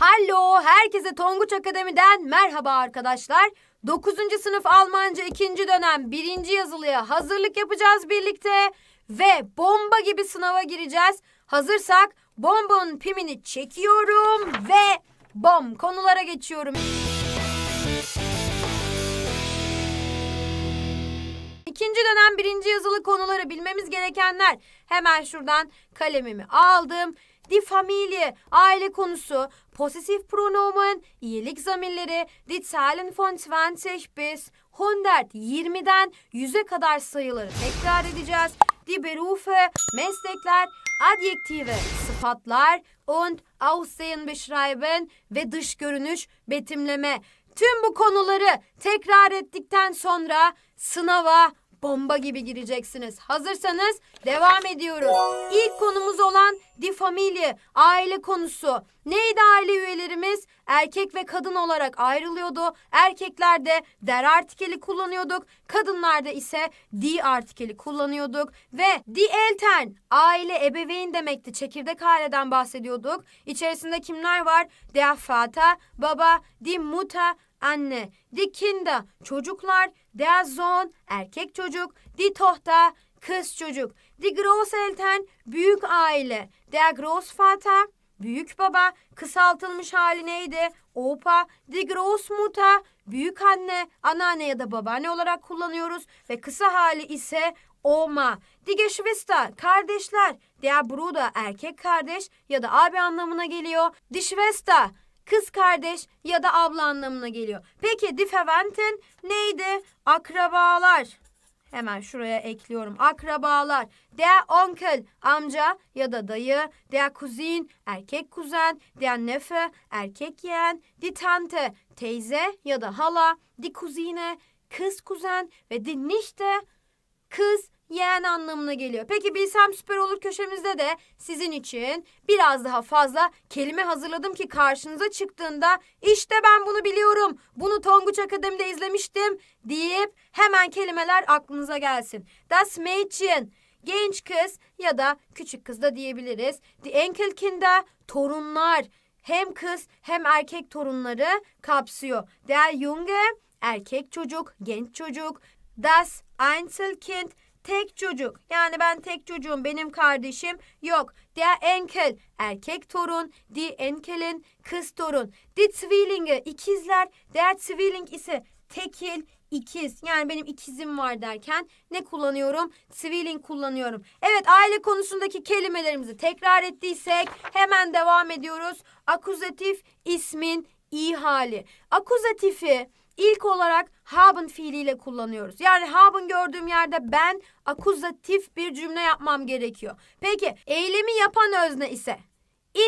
Hallo, herkese Tonguç Akademi'den merhaba arkadaşlar. 9. sınıf Almanca 2. dönem 1. yazılıya hazırlık yapacağız birlikte ve bomba gibi sınava gireceğiz. Hazırsak bombun pimini çekiyorum ve bom konulara geçiyorum. İkinci dönem birinci yazılı konuları bilmemiz gerekenler. Hemen şuradan kalemimi aldım di familie, aile konusu, posesif pronomen, iyilik zamirleri, die Zahlen von 20 bis 100, 20'den 100'e kadar sayıları tekrar edeceğiz. Die Berufe, meslekler, adjektive, sıfatlar und Aussehen beschreiben ve dış görünüş betimleme. Tüm bu konuları tekrar ettikten sonra sınava bomba gibi gireceksiniz. Hazırsanız devam ediyoruz. İlk konumuz olan di familya, aile konusu. Neydi aile üyelerimiz? Erkek ve kadın olarak ayrılıyordu. Erkeklerde der artikeli kullanıyorduk. Kadınlar da ise di artikeli kullanıyorduk. Ve di elten, aile ebeveyn demekti. Çekirdek aileden bahsediyorduk. İçerisinde kimler var? De fata, baba, di muta, anne, die Kinder, çocuklar, der Sohn, erkek çocuk, die Tochter, kız çocuk, die Großeltern, büyük aile, der Großvater, büyük baba, kısaltılmış hali neydi? Opa, die Großmutter, büyük anne, anneanne ya da babaanne olarak kullanıyoruz ve kısa hali ise Oma, die Geschwister, kardeşler, der Bruder, erkek kardeş ya da abi anlamına geliyor. Die Schwester, kız kardeş ya da abla anlamına geliyor. Peki diferenten neydi? Akrabalar. Hemen şuraya ekliyorum. Akrabalar. Der onkel amca ya da dayı. Der kuzin erkek kuzen. Der nefe erkek yeğen. Di tante teyze ya da hala. Di kuzine kız kuzen ve di nişte kız yeğen anlamına geliyor. Peki bilsem süper olur köşemizde de sizin için biraz daha fazla kelime hazırladım ki karşınıza çıktığında işte ben bunu biliyorum, bunu Tonguç Akademi'de izlemiştim deyip hemen kelimeler aklınıza gelsin. Das Mädchen, genç kız ya da küçük kız da diyebiliriz. Die Enkelkinder, torunlar. Hem kız hem erkek torunları kapsıyor. Der Junge, erkek çocuk, genç çocuk. Das Einzelkind, Tek çocuk yani ben tek çocuğum benim kardeşim yok. Der Enkel erkek torun, die Enkelin kız torun. Die Zwillinge ikizler, der Zwilling ise tekil ikiz yani benim ikizim var derken ne kullanıyorum? Twilling kullanıyorum. Evet aile konusundaki kelimelerimizi tekrar ettiysek hemen devam ediyoruz. Akuzatif ismin i hali. Akuzatifi ilk olarak haben fiiliyle kullanıyoruz. Yani haben gördüğüm yerde ben akuzatif bir cümle yapmam gerekiyor. Peki eylemi yapan özne ise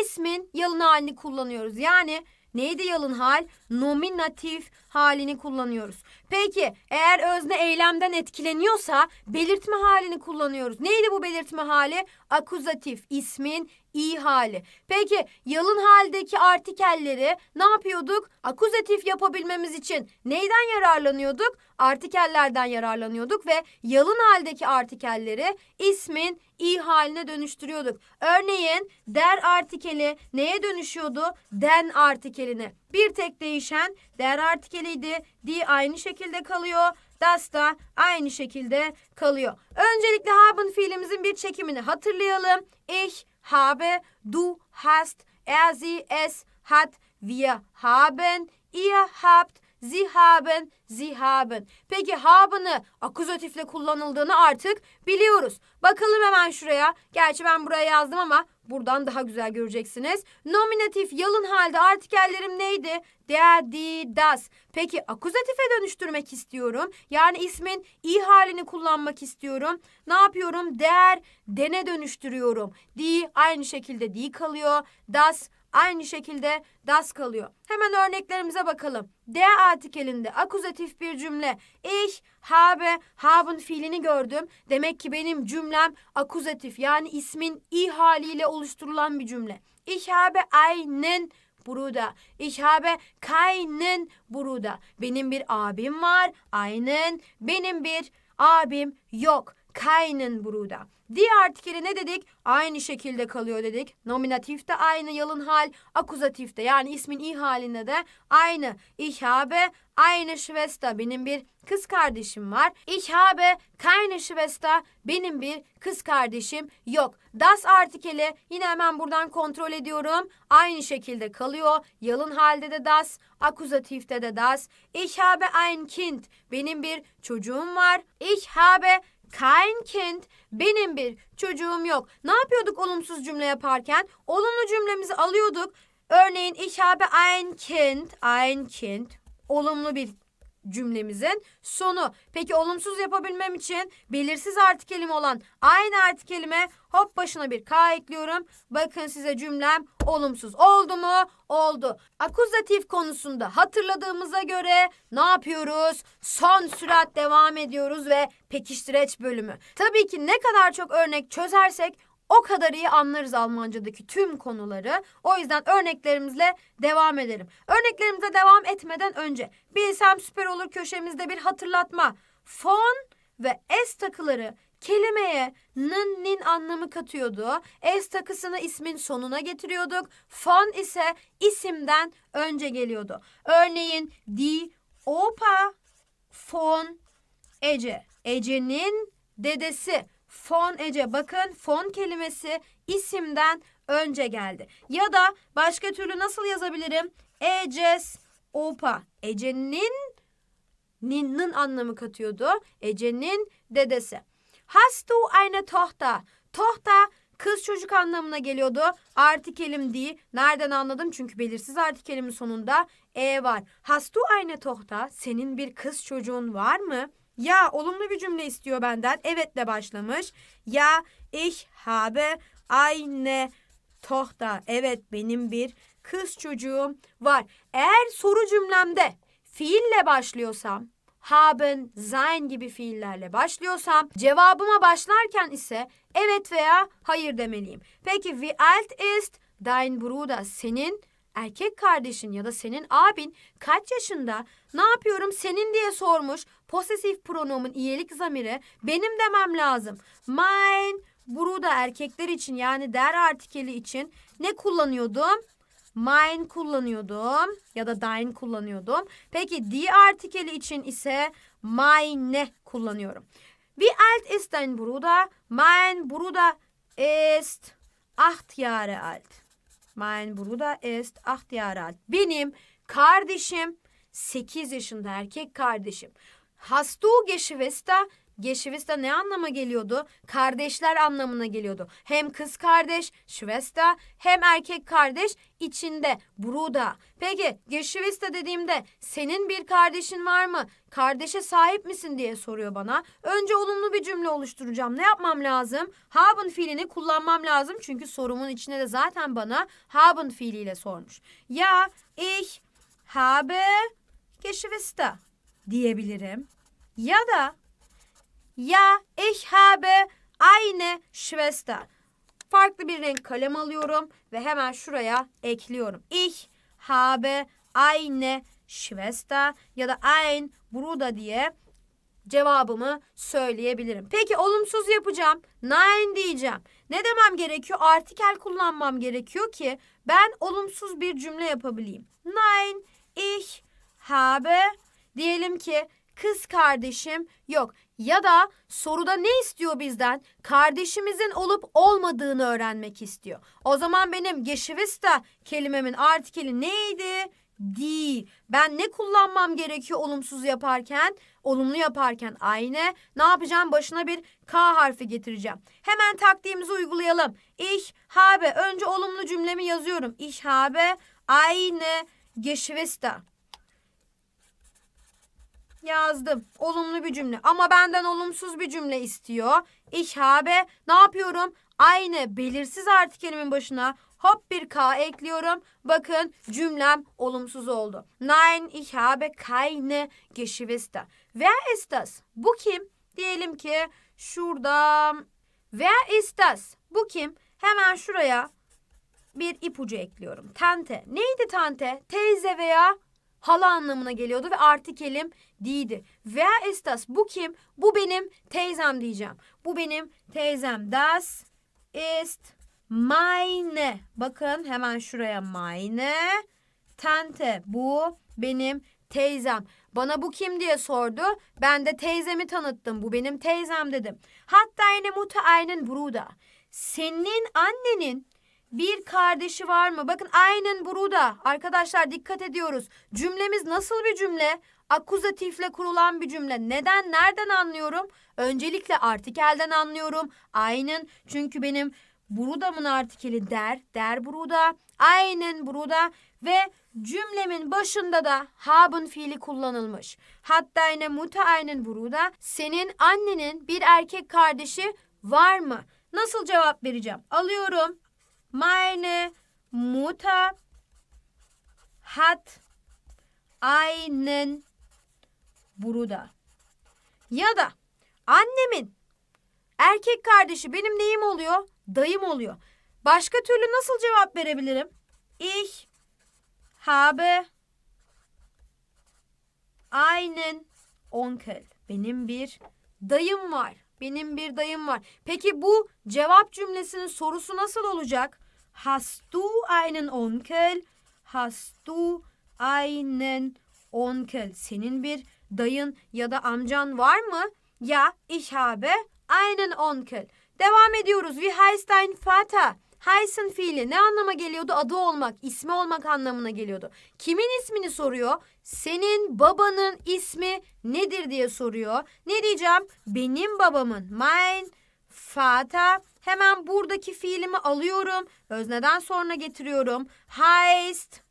ismin yalın halini kullanıyoruz. Yani Neydi yalın hal? Nominatif halini kullanıyoruz. Peki eğer özne eylemden etkileniyorsa belirtme halini kullanıyoruz. Neydi bu belirtme hali? Akuzatif ismin i hali. Peki yalın haldeki artikelleri ne yapıyorduk? Akuzatif yapabilmemiz için neyden yararlanıyorduk? Artikellerden yararlanıyorduk ve yalın haldeki artikelleri ismin i haline dönüştürüyorduk. Örneğin der artikeli neye dönüşüyordu? Den artikeline. Bir tek değişen der artikeliydi. Di aynı şekilde kalıyor. Das da aynı şekilde kalıyor. Öncelikle haben fiilimizin bir çekimini hatırlayalım. Ich habe, du hast, er, sie, es, hat, wir haben, ihr habt, zihaben, zihaben. Peki habını akuzatifle kullanıldığını artık biliyoruz. Bakalım hemen şuraya. Gerçi ben buraya yazdım ama buradan daha güzel göreceksiniz. Nominatif yalın halde artikellerim neydi? Der, di, das. Peki akuzatife dönüştürmek istiyorum. Yani ismin i halini kullanmak istiyorum. Ne yapıyorum? Der, dene dönüştürüyorum. Di aynı şekilde di kalıyor. Das aynı şekilde das kalıyor. Hemen örneklerimize bakalım. D artikelinde akuzatif bir cümle. Ich habe haben fiilini gördüm. Demek ki benim cümlem akuzatif yani ismin i haliyle oluşturulan bir cümle. Ich habe einen Bruder. Ich habe keinen Bruder. Benim bir abim var. Einen. Benim bir abim yok. Keinen Bruder. Diğer artikeli ne dedik? Aynı şekilde kalıyor dedik. Nominatifte aynı yalın hal, akuzatifte yani ismin i halinde de aynı. Ich habe eine Schwester benim bir kız kardeşim var. Ich habe keine Schwester benim bir kız kardeşim yok. Das artikeli yine hemen buradan kontrol ediyorum. Aynı şekilde kalıyor. Yalın halde de das, akuzatifte de das. Ich habe ein Kind benim bir çocuğum var. Ich habe kein Kind benim bir çocuğum yok. Ne yapıyorduk olumsuz cümle yaparken? Olumlu cümlemizi alıyorduk. Örneğin ich habe ein Kind, ein Kind olumlu bir cümlemizin sonu. Peki olumsuz yapabilmem için belirsiz artikelim olan aynı artikelime hop başına bir k ekliyorum. Bakın size cümlem olumsuz oldu mu? Oldu. Akuzatif konusunda hatırladığımıza göre ne yapıyoruz? Son sürat devam ediyoruz ve pekiştireç bölümü. Tabii ki ne kadar çok örnek çözersek o kadar iyi anlarız Almancadaki tüm konuları. O yüzden örneklerimizle devam edelim. Örneklerimize devam etmeden önce bilsem süper olur köşemizde bir hatırlatma. Fon ve es takıları kelimeye nın nin anlamı katıyordu. Es takısını ismin sonuna getiriyorduk. Fon ise isimden önce geliyordu. Örneğin di opa fon Ece. Ece'nin dedesi fon ece bakın fon kelimesi isimden önce geldi. Ya da başka türlü nasıl yazabilirim? Eces opa. Ece'nin nin'nin anlamı katıyordu. Ece'nin dedesi. hastu du eine Tochter? Tohta kız çocuk anlamına geliyordu. Artikelim değil. Nereden anladım? Çünkü belirsiz artikelimin sonunda e var. hastu du eine Tohta? Senin bir kız çocuğun var mı? Ya olumlu bir cümle istiyor benden. Evetle başlamış. Ya ich habe eine Tohta. Evet benim bir kız çocuğum var. Eğer soru cümlemde fiille başlıyorsam, haben, sein gibi fiillerle başlıyorsam, cevabıma başlarken ise evet veya hayır demeliyim. Peki wie alt ist dein Bruder? Senin erkek kardeşin ya da senin abin kaç yaşında? Ne yapıyorum senin diye sormuş. Posesif pronomun iyilik zamiri benim demem lazım. Mine burada erkekler için yani der artikeli için ne kullanıyordum? Mine kullanıyordum ya da thine kullanıyordum. Peki di artikeli için ise meine kullanıyorum. Wie alt ist dein Bruder? Mein Bruder ist acht Jahre alt. Mein Bruder ist acht Jahre alt. Benim kardeşim 8 yaşında erkek kardeşim. Hastu geçivesta Geçivista ne anlama geliyordu? Kardeşler anlamına geliyordu. Hem kız kardeş, şvesta, hem erkek kardeş içinde, bruda. Peki geçivista dediğimde senin bir kardeşin var mı? Kardeşe sahip misin diye soruyor bana. Önce olumlu bir cümle oluşturacağım. Ne yapmam lazım? Haben fiilini kullanmam lazım. Çünkü sorumun içine de zaten bana haben fiiliyle sormuş. Ya ich habe geçivista diyebilirim. Ya da ya ich habe eine Schwester. Farklı bir renk kalem alıyorum ve hemen şuraya ekliyorum. Ich habe eine Schwester ya da ein Bruder diye cevabımı söyleyebilirim. Peki olumsuz yapacağım. Nein diyeceğim. Ne demem gerekiyor? Artikel kullanmam gerekiyor ki ben olumsuz bir cümle yapabileyim. Nein, ich habe Diyelim ki kız kardeşim yok ya da soruda ne istiyor bizden? Kardeşimizin olup olmadığını öğrenmek istiyor. O zaman benim geçivista kelimemin artikeli neydi? Değil. Ben ne kullanmam gerekiyor olumsuz yaparken? Olumlu yaparken aynı. Ne yapacağım? Başına bir K harfi getireceğim. Hemen taktiğimizi uygulayalım. Ich habe. Önce olumlu cümlemi yazıyorum. Ich habe eine Geschwister. Yazdım. Olumlu bir cümle. Ama benden olumsuz bir cümle istiyor. Ich habe ne yapıyorum? Aynı belirsiz artikelimin başına hop bir k ekliyorum. Bakın cümlem olumsuz oldu. Nein, ich habe keine Geschwister. Wer ist das? Bu kim? Diyelim ki şurada Wer ist das? Bu kim? Hemen şuraya bir ipucu ekliyorum. Tante. Neydi tante? Teyze veya hala anlamına geliyordu ve artikelim değildi. Wer estas Bu kim? Bu benim teyzem diyeceğim. Bu benim teyzem. Das ist meine. Bakın hemen şuraya meine. Tante bu benim teyzem. Bana bu kim diye sordu. Ben de teyzemi tanıttım. Bu benim teyzem dedim. Hatta yine muta aynen bruda. Senin annenin bir kardeşi var mı? Bakın aynen burada. Arkadaşlar dikkat ediyoruz. Cümlemiz nasıl bir cümle? Akuzatifle kurulan bir cümle. Neden? Nereden anlıyorum? Öncelikle artikelden anlıyorum. Aynen. Çünkü benim burudamın artikeli der. Der buruda. Aynen buruda. Ve cümlemin başında da haben fiili kullanılmış. Hatta yine muta aynen buruda. Senin annenin bir erkek kardeşi var mı? Nasıl cevap vereceğim? Alıyorum Meine Mutter hat einen Bruder. Ya da annemin erkek kardeşi benim neyim oluyor? Dayım oluyor. Başka türlü nasıl cevap verebilirim? Ich habe einen Onkel. Benim bir dayım var. Benim bir dayım var. Peki bu cevap cümlesinin sorusu nasıl olacak? Hast du einen Onkel? Hast du einen Onkel? Senin bir dayın ya da amcan var mı? Ya ich habe einen Onkel. Devam ediyoruz. Wie heißt dein Vater? Heisen fiili ne anlama geliyordu? Adı olmak, ismi olmak anlamına geliyordu. Kimin ismini soruyor? senin babanın ismi nedir diye soruyor. Ne diyeceğim? Benim babamın mein Fata hemen buradaki fiilimi alıyorum. Özneden sonra getiriyorum. Heist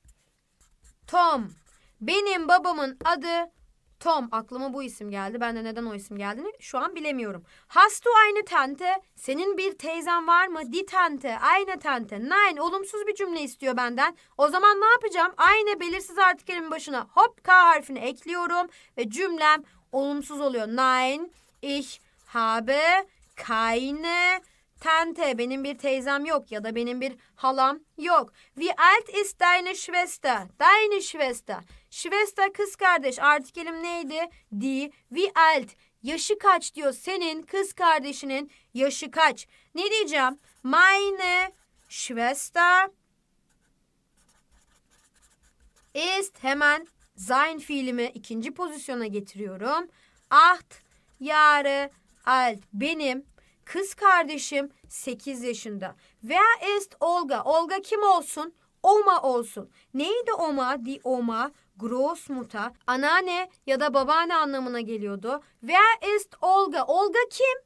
Tom. Benim babamın adı Tom aklıma bu isim geldi. Ben de neden o isim geldiğini şu an bilemiyorum. Hastu aynı tente? Senin bir teyzen var mı? Di tente, aynı tente. Nein, olumsuz bir cümle istiyor benden. O zaman ne yapacağım? Aynı belirsiz artikelimin başına hop k harfini ekliyorum ve cümlem olumsuz oluyor. Nein, ich habe keine Tente. benim bir teyzem yok ya da benim bir halam yok. Wie alt ist deine Schwester? Deine Schwester. Şvesta kız kardeş Artık elim neydi? Die, wie alt. Yaşı kaç diyor. Senin kız kardeşinin yaşı kaç? Ne diyeceğim? Meine Schwester ist hemen sein fiilimi ikinci pozisyona getiriyorum. Acht Jahre alt. Benim kız kardeşim 8 yaşında. Wer ist Olga? Olga kim olsun? Oma olsun. Neydi Oma? Di Oma. Großmutter anneanne ya da babaanne anlamına geliyordu. Where is Olga? Olga kim?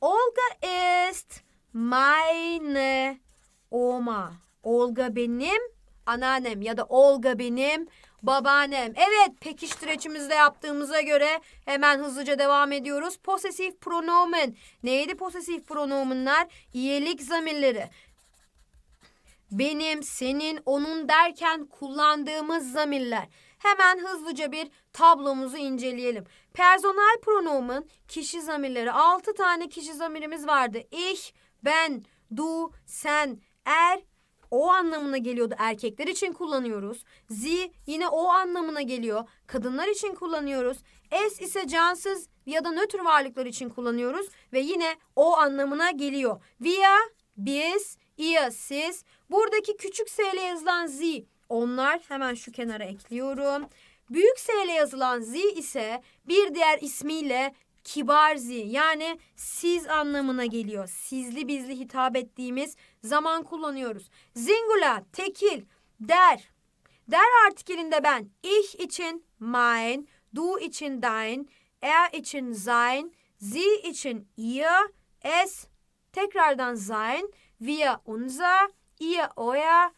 Olga is meine Oma. Olga benim anneannem ya da Olga benim babaannem. Evet pekiştireçimizde yaptığımıza göre hemen hızlıca devam ediyoruz. Possessive pronomen. Neydi possessive pronomenler? İyelik zamirleri benim, senin, onun derken kullandığımız zamirler. Hemen hızlıca bir tablomuzu inceleyelim. Personal pronomun kişi zamirleri. Altı tane kişi zamirimiz vardı. Ich, ben, du, sen, er, o anlamına geliyordu. Erkekler için kullanıyoruz. Zi yine o anlamına geliyor. Kadınlar için kullanıyoruz. Es ise cansız ya da nötr varlıklar için kullanıyoruz ve yine o anlamına geliyor. Via, biz, ia, siz, Buradaki küçük S ile yazılan Z onlar hemen şu kenara ekliyorum. Büyük S ile yazılan Z ise bir diğer ismiyle kibar Z yani siz anlamına geliyor. Sizli bizli hitap ettiğimiz zaman kullanıyoruz. Zingula, tekil, der. Der artikelinde ben ich için mein, du için dein, er için sein, sie için ihr, es tekrardan sein, wir unser, ia oya,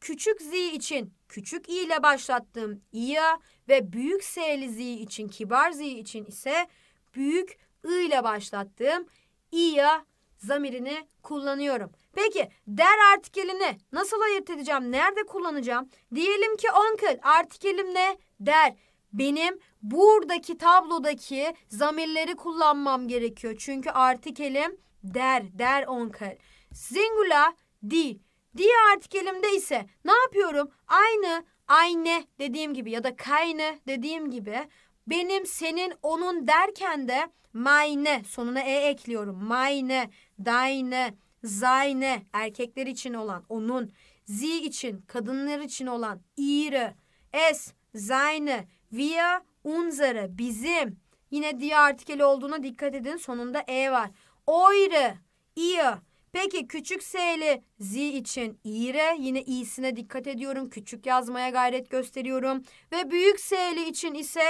küçük z için küçük i ile başlattığım i'ya ve büyük s s'li z için kibar z için ise büyük i ile başlattığım i'ya zamirini kullanıyorum. Peki der artikelini nasıl ayırt edeceğim? Nerede kullanacağım? Diyelim ki uncle artikelim ne? Der. Benim buradaki tablodaki zamirleri kullanmam gerekiyor. Çünkü artikelim der, der uncle. Singula di Diğer artikelimde ise ne yapıyorum? Aynı, aynı dediğim gibi ya da kayne dediğim gibi benim, senin, onun derken de mayne sonuna e ekliyorum. Mayne, dayne, zayne erkekler için olan onun, zi için kadınlar için olan ihre, es, zayne, via, unzere bizim. Yine diye artikeli olduğuna dikkat edin sonunda e var. Oyre, ihr, Peki küçük s'li z için i're yine i'sine dikkat ediyorum. Küçük yazmaya gayret gösteriyorum. Ve büyük s'li için ise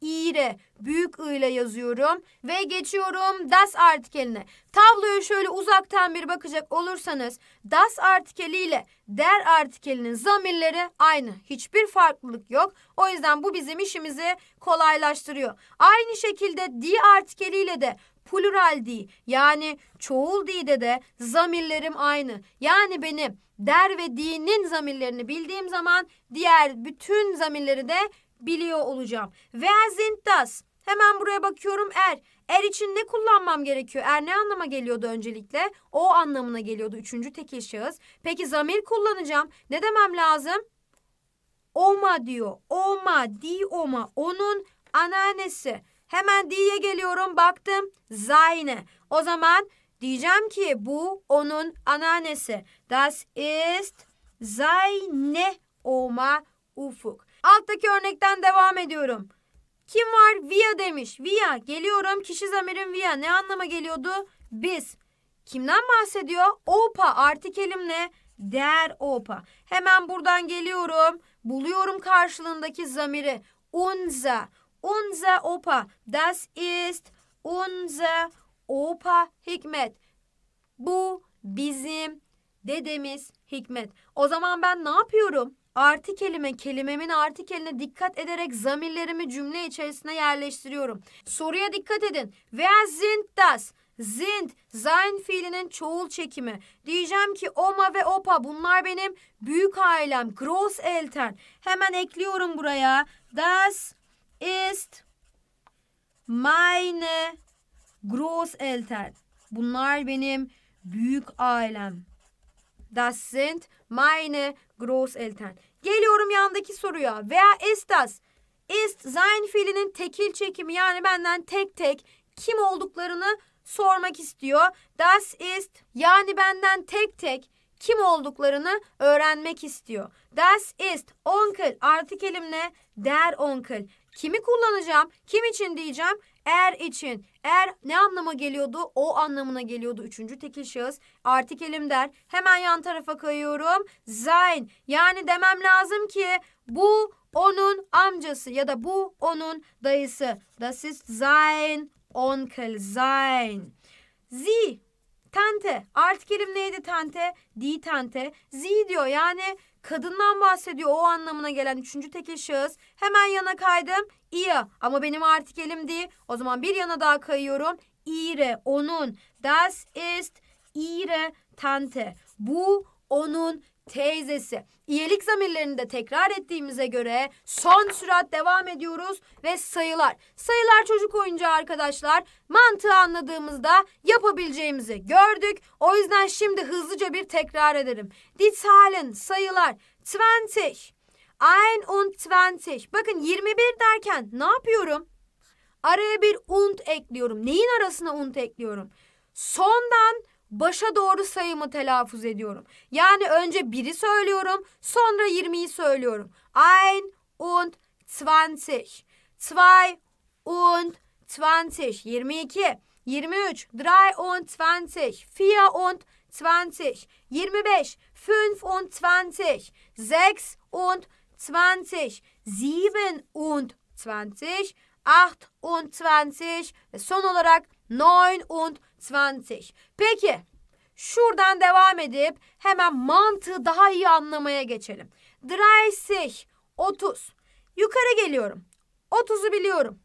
i're büyük I ile yazıyorum. Ve geçiyorum das artikeline. Tabloya şöyle uzaktan bir bakacak olursanız das artikeli ile der artikelinin zamirleri aynı. Hiçbir farklılık yok. O yüzden bu bizim işimizi kolaylaştırıyor. Aynı şekilde di artikeli ile de plural di yani çoğul di de de zamirlerim aynı. Yani benim der ve di'nin zamirlerini bildiğim zaman diğer bütün zamirleri de biliyor olacağım. Ve sind das. Hemen buraya bakıyorum er. Er için ne kullanmam gerekiyor? Er ne anlama geliyordu öncelikle? O anlamına geliyordu üçüncü tekil şahıs. Peki zamir kullanacağım. Ne demem lazım? Oma diyor. Oma, di oma. Onun anneannesi. Hemen diye geliyorum baktım seine. O zaman diyeceğim ki bu onun anneannesi. Das ist seine Oma Ufuk. Alttaki örnekten devam ediyorum. Kim var? Via demiş. Via. Geliyorum. Kişi zamirim via. Ne anlama geliyordu? Biz. Kimden bahsediyor? Opa. Artikelim ne? der opa. Hemen buradan geliyorum. Buluyorum karşılığındaki zamiri. Unza. Unser Opa. Das ist unser Opa Hikmet. Bu bizim dedemiz Hikmet. O zaman ben ne yapıyorum? Artı kelime kelimemin artı kelime dikkat ederek zamirlerimi cümle içerisine yerleştiriyorum. Soruya dikkat edin. Wer sind das? Sind, sein fiilinin çoğul çekimi. Diyeceğim ki oma ve opa bunlar benim büyük ailem, gross eltern. Hemen ekliyorum buraya. Das ist meine Großeltern. Bunlar benim büyük ailem. Das sind meine Großeltern. Geliyorum yandaki soruya. Veya ist das? Ist sein fiilinin tekil çekimi yani benden tek tek kim olduklarını sormak istiyor. Das ist yani benden tek tek kim olduklarını öğrenmek istiyor. Das ist onkel artık elimle der onkel. Kimi kullanacağım? Kim için diyeceğim? Er için. Er ne anlama geliyordu? O anlamına geliyordu. Üçüncü tekil şahıs. Artık der, hemen yan tarafa kayıyorum. Sein. Yani demem lazım ki bu onun amcası ya da bu onun dayısı. Das ist sein Onkel. Sein. Sie Tante. Tente. Artikelim neydi tante? Di tante. Z diyor yani kadından bahsediyor o anlamına gelen üçüncü tekil şahıs. Hemen yana kaydım. Ia ama benim artık elim di. O zaman bir yana daha kayıyorum. İre onun. Das ist ihre tante. Bu onun teyzesi. İyelik zamirlerini de tekrar ettiğimize göre son sürat devam ediyoruz ve sayılar. Sayılar çocuk oyuncağı arkadaşlar. Mantığı anladığımızda yapabileceğimizi gördük. O yüzden şimdi hızlıca bir tekrar ederim. Die Zahlen, sayılar. 20. Ein und 20. Bakın 21 derken ne yapıyorum? Araya bir und ekliyorum. Neyin arasına und ekliyorum? Sondan başa doğru sayımı telaffuz ediyorum. Yani önce biri söylüyorum, sonra 20'yi söylüyorum. Ein und zwanzig. Zwei und zwanzig. 22, 23, drei und zwanzig. Vier und zwanzig. 25, fünfundzwanzig. Sechs und zwanzig. Sieben und zwanzig. Acht und zwanzig. Ve son olarak neun und 20. Peki şuradan devam edip hemen mantığı daha iyi anlamaya geçelim. 30. 30. Yukarı geliyorum. 30'u biliyorum.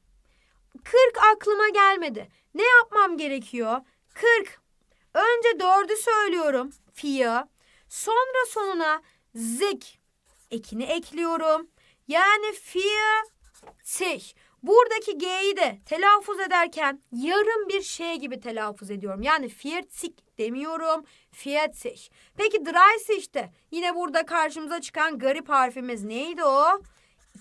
40 aklıma gelmedi. Ne yapmam gerekiyor? 40. Önce 4'ü söylüyorum. Fiyı. Sonra sonuna zik ekini ekliyorum. Yani fiyatih. Buradaki G'yi de telaffuz ederken yarım bir şey gibi telaffuz ediyorum. Yani fiyertsik demiyorum, fiyertsik. Peki dreisig de yine burada karşımıza çıkan garip harfimiz neydi o?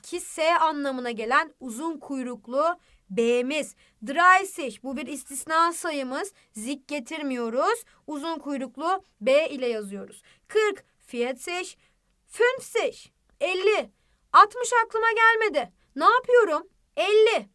2S anlamına gelen uzun kuyruklu B'miz. Dreisig bu bir istisna sayımız. Zik getirmiyoruz. Uzun kuyruklu B ile yazıyoruz. 40 fiyertsig, 50, 50. 60 aklıma gelmedi. Ne yapıyorum? 50.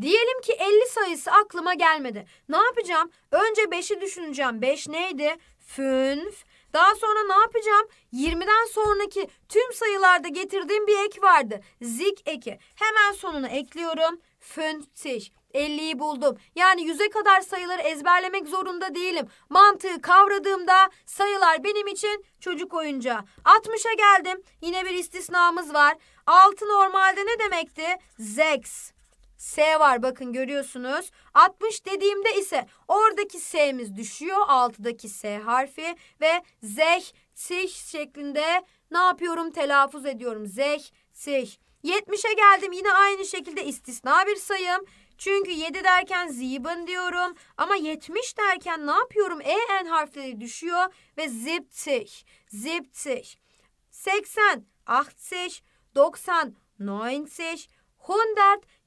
Diyelim ki 50 sayısı aklıma gelmedi. Ne yapacağım? Önce 5'i düşüneceğim. 5 neydi? Fünf. Daha sonra ne yapacağım? 20'den sonraki tüm sayılarda getirdiğim bir ek vardı. Zik eki. Hemen sonuna ekliyorum. Fünftih. 50'yi buldum. Yani 100'e kadar sayıları ezberlemek zorunda değilim. Mantığı kavradığımda sayılar benim için çocuk oyuncağı. 60'a geldim. Yine bir istisnamız var. 6 normalde ne demekti? Zex. S var bakın görüyorsunuz. 60 dediğimde ise oradaki S'miz düşüyor. 6'daki S harfi ve zeh, sih şeklinde ne yapıyorum? Telaffuz ediyorum. Zeh, sih. 70'e geldim yine aynı şekilde istisna bir sayım. Çünkü 7 derken zibin diyorum ama 70 derken ne yapıyorum? E n harfleri düşüyor ve ziptih, ziptih. 80, 80, ah, 90, 90, 100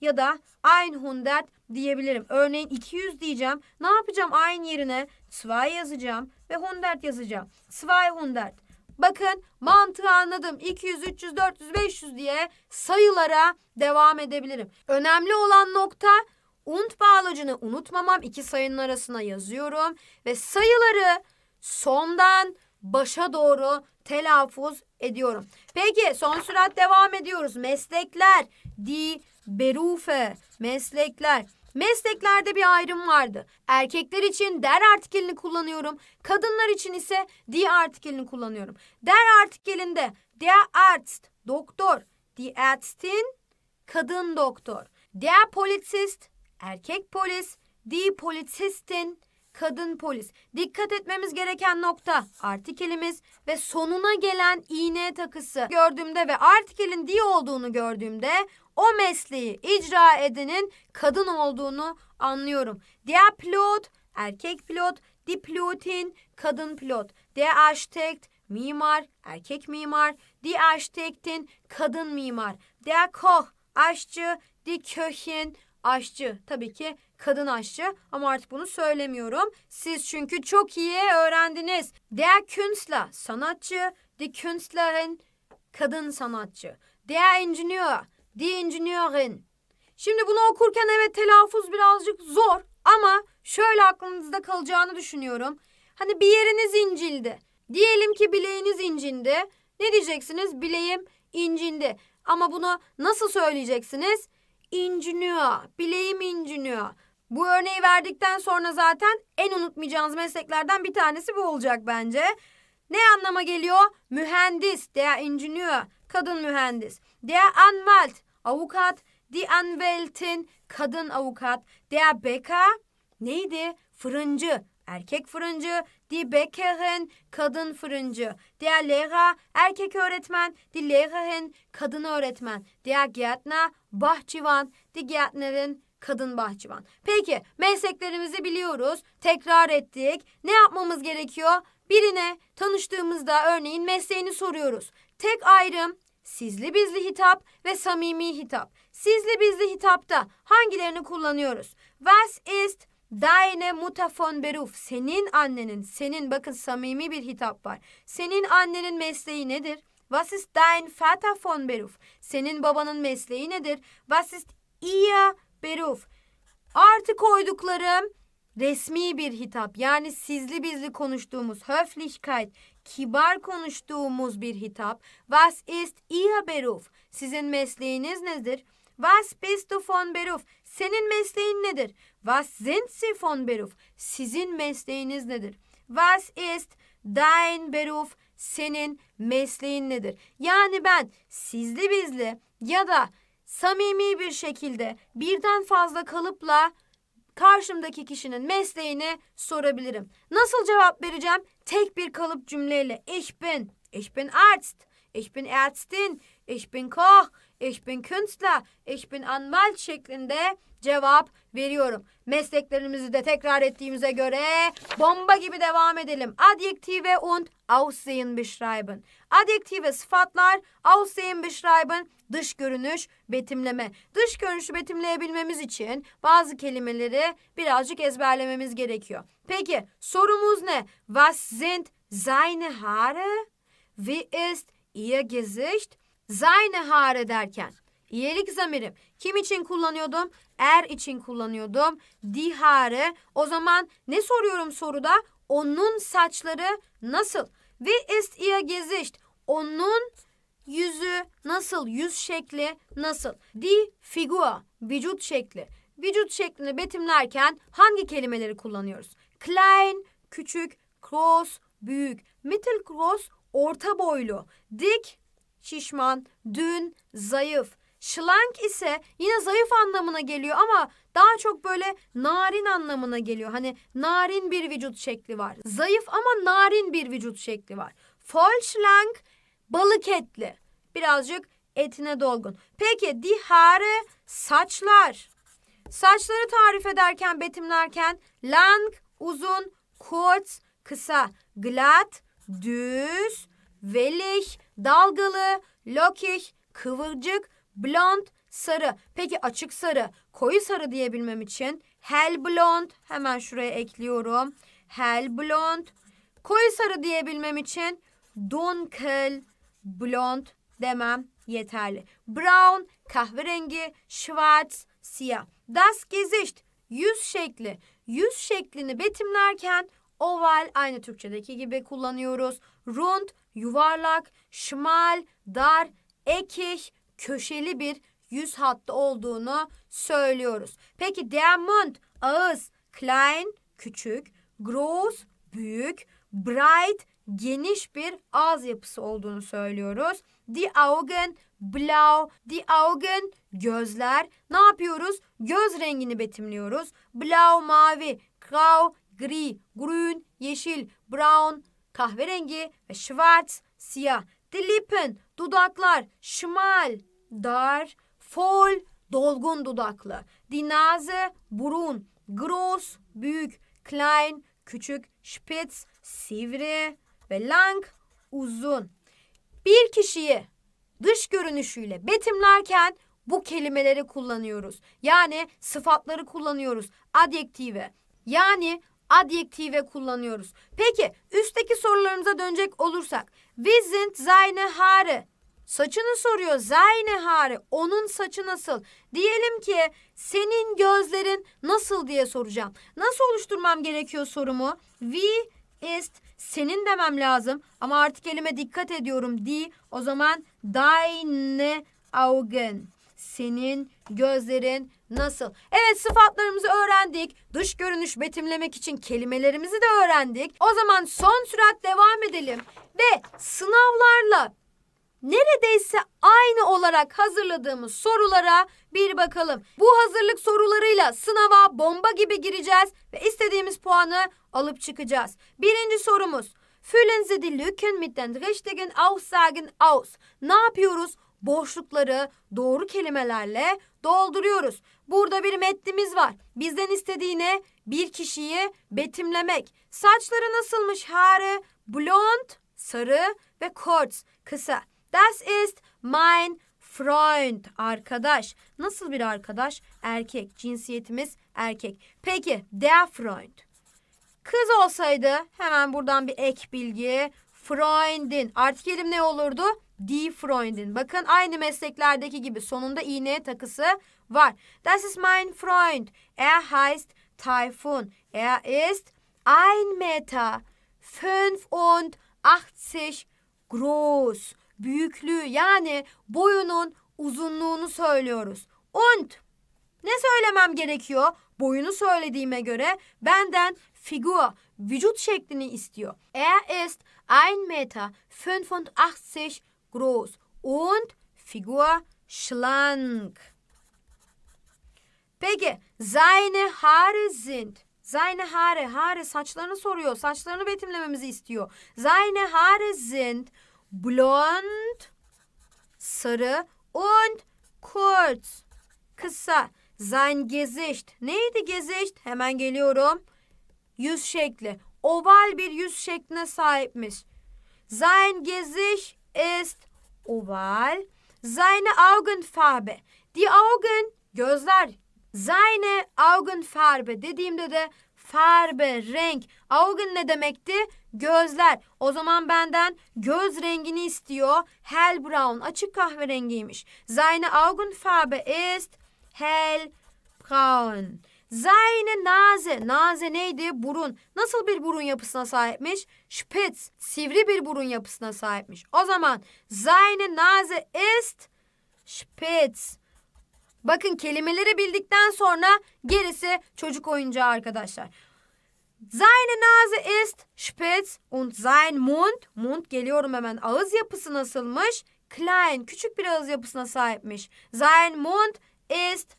ya da 100 diyebilirim. Örneğin 200 diyeceğim. Ne yapacağım? Aynı yerine 2 yazacağım ve 100 yazacağım. 200. Bakın mantığı anladım. 200, 300, 400, 500 diye sayılara devam edebilirim. Önemli olan nokta unt bağlacını unutmamam. İki sayının arasına yazıyorum ve sayıları sondan başa doğru telaffuz ediyorum. Peki son sürat devam ediyoruz. Meslekler. Di berufe. Meslekler. Mesleklerde bir ayrım vardı. Erkekler için der artikelini kullanıyorum. Kadınlar için ise di artikelini kullanıyorum. Der artikelinde der arzt doktor, die Ärztin kadın doktor, der Polizist erkek polis, die Polizistin kadın polis. Dikkat etmemiz gereken nokta artikelimiz ve sonuna gelen iğne takısı. Gördüğümde ve artikelin di olduğunu gördüğümde o mesleği icra edenin kadın olduğunu anlıyorum. Der pilot erkek pilot, diplotin kadın pilot, der architect, mimar erkek mimar, di architectin kadın mimar, der koch aşçı, di köchin aşçı. Tabii ki kadın aşçı ama artık bunu söylemiyorum. Siz çünkü çok iyi öğrendiniz. Der Künstler sanatçı, die Künstlerin kadın sanatçı. Der Ingenieur, die Ingenieurin. Şimdi bunu okurken evet telaffuz birazcık zor ama şöyle aklınızda kalacağını düşünüyorum. Hani bir yeriniz incildi. Diyelim ki bileğiniz incindi. Ne diyeceksiniz? Bileğim incindi. Ama bunu nasıl söyleyeceksiniz? inciniyor. Bileğim inciniyor. Bu örneği verdikten sonra zaten en unutmayacağınız mesleklerden bir tanesi bu olacak bence. Ne anlama geliyor? Mühendis, der Ingenieur, kadın mühendis. Der Anwalt, avukat. Die Anwältin, kadın avukat. Der Bäcker, neydi? Fırıncı, erkek fırıncı. Die Bäckerin, kadın fırıncı. Der Lehrer, erkek öğretmen. Die Lehrerin, kadın öğretmen. Der Gärtner, bahçıvan, die kadın bahçıvan. Peki mesleklerimizi biliyoruz, tekrar ettik. Ne yapmamız gerekiyor? Birine tanıştığımızda örneğin mesleğini soruyoruz. Tek ayrım sizli bizli hitap ve samimi hitap. Sizli bizli hitapta hangilerini kullanıyoruz? Was ist Deine Mutter von Beruf. Senin annenin, senin bakın samimi bir hitap var. Senin annenin mesleği nedir? Was ist dein Vater von Beruf? Senin babanın mesleği nedir? Was ist ihr Beruf? Artı koyduklarım resmi bir hitap. Yani sizli bizli konuştuğumuz höflichkeit, kibar konuştuğumuz bir hitap. Was ist ihr Beruf? Sizin mesleğiniz nedir? Was bist du von Beruf? Senin mesleğin nedir? Was sind Sie von Beruf? Sizin mesleğiniz nedir? Was ist dein Beruf? senin mesleğin nedir? Yani ben sizli bizli ya da samimi bir şekilde birden fazla kalıpla karşımdaki kişinin mesleğini sorabilirim. Nasıl cevap vereceğim? Tek bir kalıp cümleyle. Ich bin, ich bin Arzt, ich bin Ärztin, ich bin Koch, ich bin Künstler, ich bin Anwalt şeklinde cevap veriyorum. Mesleklerimizi de tekrar ettiğimize göre bomba gibi devam edelim. Adjektive und Aussehen beschreiben. Adjektive sıfatlar, Aussehen beschreiben dış görünüş betimleme. Dış görünüşü betimleyebilmemiz için bazı kelimeleri birazcık ezberlememiz gerekiyor. Peki sorumuz ne? Was sind seine Haare? Wie ist ihr Gesicht? Seine Haare derken. İyelik zamirim. Kim için kullanıyordum? er için kullanıyordum. Diharı. O zaman ne soruyorum soruda? Onun saçları nasıl? Ve ist ihr Gesicht? Onun yüzü nasıl? Yüz şekli nasıl? Di Figur. Vücut şekli. Vücut şeklini betimlerken hangi kelimeleri kullanıyoruz? Klein, küçük, gross, büyük. Mittelgross, orta boylu. Dik, şişman, dün, zayıf. Şlank ise yine zayıf anlamına geliyor ama daha çok böyle narin anlamına geliyor. Hani narin bir vücut şekli var. Zayıf ama narin bir vücut şekli var. Vollschlank balık etli. Birazcık etine dolgun. Peki dihare saçlar. Saçları tarif ederken, betimlerken lang uzun, kurz kısa, glatt düz, velich dalgalı, lokih kıvırcık, Blond sarı. Peki açık sarı, koyu sarı diyebilmem için hell blond hemen şuraya ekliyorum. Hell blond. Koyu sarı diyebilmem için dunkel blond demem yeterli. Brown kahverengi, schwarz siyah. Das Gesicht yüz şekli. Yüz şeklini betimlerken oval aynı Türkçedeki gibi kullanıyoruz. Rund yuvarlak, schmal dar, eckig köşeli bir yüz hattı olduğunu söylüyoruz. Peki diamond ağız, klein küçük, gross büyük, bright geniş bir ağız yapısı olduğunu söylüyoruz. Die Augen blau, die Augen gözler. Ne yapıyoruz? Göz rengini betimliyoruz. Blau mavi, grau gri, grün yeşil, brown kahverengi ve schwarz siyah. Die Lippen dudaklar, schmal dar, fol, dolgun dudaklı. Die burun. gross büyük. Klein, küçük. Spitz, sivri. Ve lang, uzun. Bir kişiyi dış görünüşüyle betimlerken bu kelimeleri kullanıyoruz. Yani sıfatları kullanıyoruz. Adjektive. Yani adjektive kullanıyoruz. Peki üstteki sorularımıza dönecek olursak. Wie sind seine Haare? Saçını soruyor Zeynehari onun saçı nasıl? Diyelim ki senin gözlerin nasıl diye soracağım. Nasıl oluşturmam gerekiyor sorumu? We ist senin demem lazım ama artık elime dikkat ediyorum di o zaman deine Augen senin gözlerin nasıl? Evet sıfatlarımızı öğrendik. Dış görünüş betimlemek için kelimelerimizi de öğrendik. O zaman son sürat devam edelim ve sınavlarla neredeyse aynı olarak hazırladığımız sorulara bir bakalım. Bu hazırlık sorularıyla sınava bomba gibi gireceğiz ve istediğimiz puanı alıp çıkacağız. Birinci sorumuz. Füllen Sie die Lücken mit den richtigen Aussagen aus. Ne yapıyoruz? Boşlukları doğru kelimelerle dolduruyoruz. Burada bir metnimiz var. Bizden istediğine bir kişiyi betimlemek. Saçları nasılmış? Hare, blond, sarı ve kurz, kısa. Das ist mein Freund. Arkadaş. Nasıl bir arkadaş? Erkek. Cinsiyetimiz erkek. Peki der Freund. Kız olsaydı hemen buradan bir ek bilgi. Freundin. elim ne olurdu? Die Freundin. Bakın aynı mesleklerdeki gibi sonunda iğneye takısı var. Das ist mein Freund. Er heißt Tayfun. Er ist ein Meter 85 groß büyüklüğü yani boyunun uzunluğunu söylüyoruz. Und. Ne söylemem gerekiyor? Boyunu söylediğime göre benden figür, vücut şeklini istiyor. Er ist 1 Meter 85 groß und Figur schlank. Peki seine Haare sind. Seine Haare, Haare saçlarını soruyor. Saçlarını betimlememizi istiyor. Seine Haare sind Blond, sarı und kurz. Kısa. Sein Gesicht. Neydi Gesicht? Hemen geliyorum. Yüz şekli. Oval bir yüz şekline sahipmiş. Sein Gesicht ist oval. Seine Augenfarbe. Die Augen gözler. Seine Augenfarbe dediğimde de Farbe, renk. Augen ne demekti? Gözler. O zaman benden göz rengini istiyor. Hell brown, açık kahverengiymiş. Seine Augenfarbe ist Hell hellbraun. Seine Nase. Nase neydi? Burun. Nasıl bir burun yapısına sahipmiş? Spitz. Sivri bir burun yapısına sahipmiş. O zaman seine Nase ist spitz. Bakın kelimeleri bildikten sonra gerisi çocuk oyuncağı arkadaşlar. Seine Nase ist spitz und sein Mund, Mund geliyorum hemen ağız yapısı nasılmış? Klein, küçük bir ağız yapısına sahipmiş. Sein Mund ist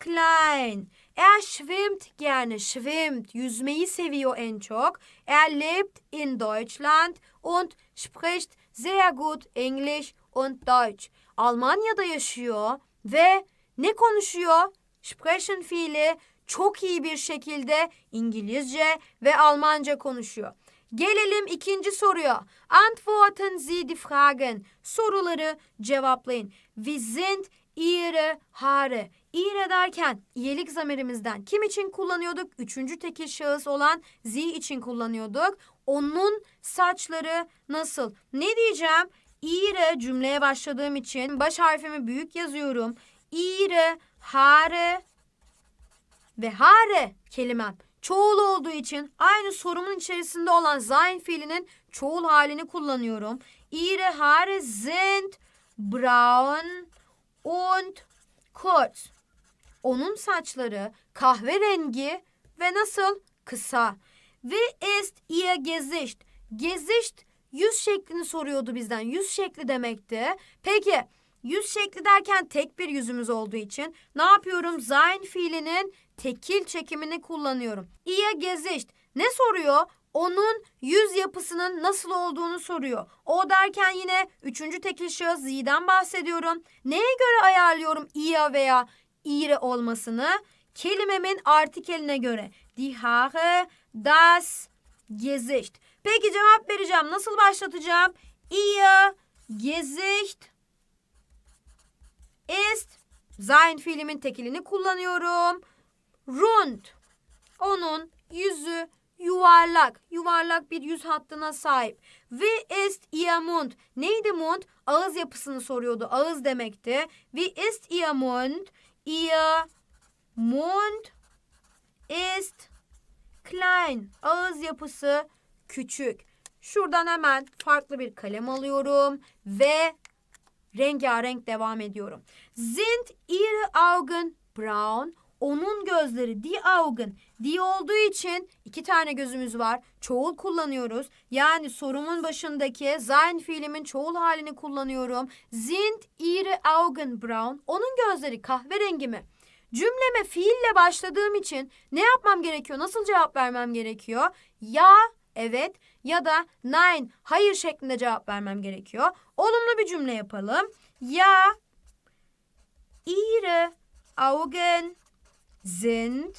klein. Er schwimmt gerne, schwimmt, yüzmeyi seviyor en çok. Er lebt in Deutschland und spricht sehr gut Englisch und Deutsch. Almanya'da yaşıyor ve ne konuşuyor? Sprechen fiili çok iyi bir şekilde İngilizce ve Almanca konuşuyor. Gelelim ikinci soruya. Antworten Sie die Fragen. Soruları cevaplayın. Wir sind Ihre Haare. İğre derken iyilik zamerimizden kim için kullanıyorduk? Üçüncü tekil şahıs olan Z için kullanıyorduk. Onun saçları nasıl? Ne diyeceğim? İğre cümleye başladığım için baş harfimi büyük yazıyorum ihre, hare ve hare kelimem çoğul olduğu için aynı sorumun içerisinde olan zain fiilinin çoğul halini kullanıyorum. İre hare sind braun und kurz. Onun saçları kahverengi ve nasıl kısa. Ve ist ihr Gesicht. Gesicht yüz şeklini soruyordu bizden. Yüz şekli demekti. Peki Yüz şekli derken tek bir yüzümüz olduğu için ne yapıyorum? Sein fiilinin tekil çekimini kullanıyorum. İya gezişt. Ne soruyor? Onun yüz yapısının nasıl olduğunu soruyor. O derken yine üçüncü tekil şahıs z'den bahsediyorum. Neye göre ayarlıyorum iya veya ire olmasını? Kelimemin artikeline göre. Die Haare, das, Gesicht. Peki cevap vereceğim. Nasıl başlatacağım? Ihr Gesicht ist sein filmin tekilini kullanıyorum. Rund onun yüzü yuvarlak. Yuvarlak bir yüz hattına sahip. Ve ist ihr Mund. Neydi Mund? Ağız yapısını soruyordu. Ağız demekti. Ve ist ihr Mund. Ihr Mund ist klein. Ağız yapısı küçük. Şuradan hemen farklı bir kalem alıyorum ve rengarenk devam ediyorum. Sind ihre Augen brown? Onun gözleri die Augen. Die olduğu için iki tane gözümüz var. Çoğul kullanıyoruz. Yani sorumun başındaki sein fiilimin çoğul halini kullanıyorum. Sind ihre Augen brown? Onun gözleri kahverengi mi? Cümleme fiille başladığım için ne yapmam gerekiyor? Nasıl cevap vermem gerekiyor? Ya, evet ya da nine hayır şeklinde cevap vermem gerekiyor. Olumlu bir cümle yapalım. Ya ihre Augen sind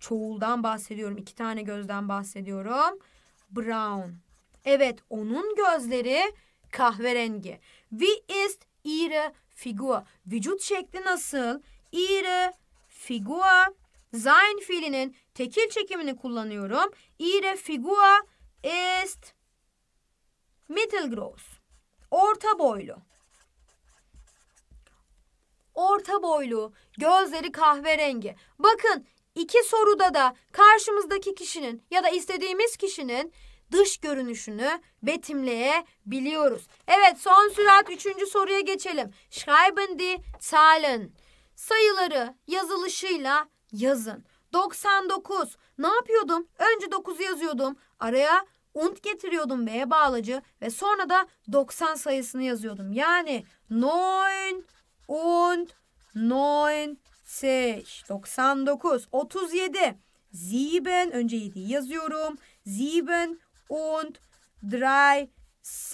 çoğuldan bahsediyorum. iki tane gözden bahsediyorum. Brown. Evet onun gözleri kahverengi. Wie ist ihre Figur? Vücut şekli nasıl? Ihre Figur. Sein fiilinin tekil çekimini kullanıyorum. Ihre Figur ist mittelgroß. Orta boylu. Orta boylu, gözleri kahverengi. Bakın iki soruda da karşımızdaki kişinin ya da istediğimiz kişinin dış görünüşünü betimleyebiliyoruz. Evet son sürat üçüncü soruya geçelim. Schreiben die Zahlen. Sayıları yazılışıyla yazın. 99. Ne yapıyordum? Önce 9 yazıyordum. Araya Unt getiriyordum V'ye bağlacı ve sonra da 90 sayısını yazıyordum. Yani 9 und 90 99 37 7 önce 7 yazıyorum. 7 und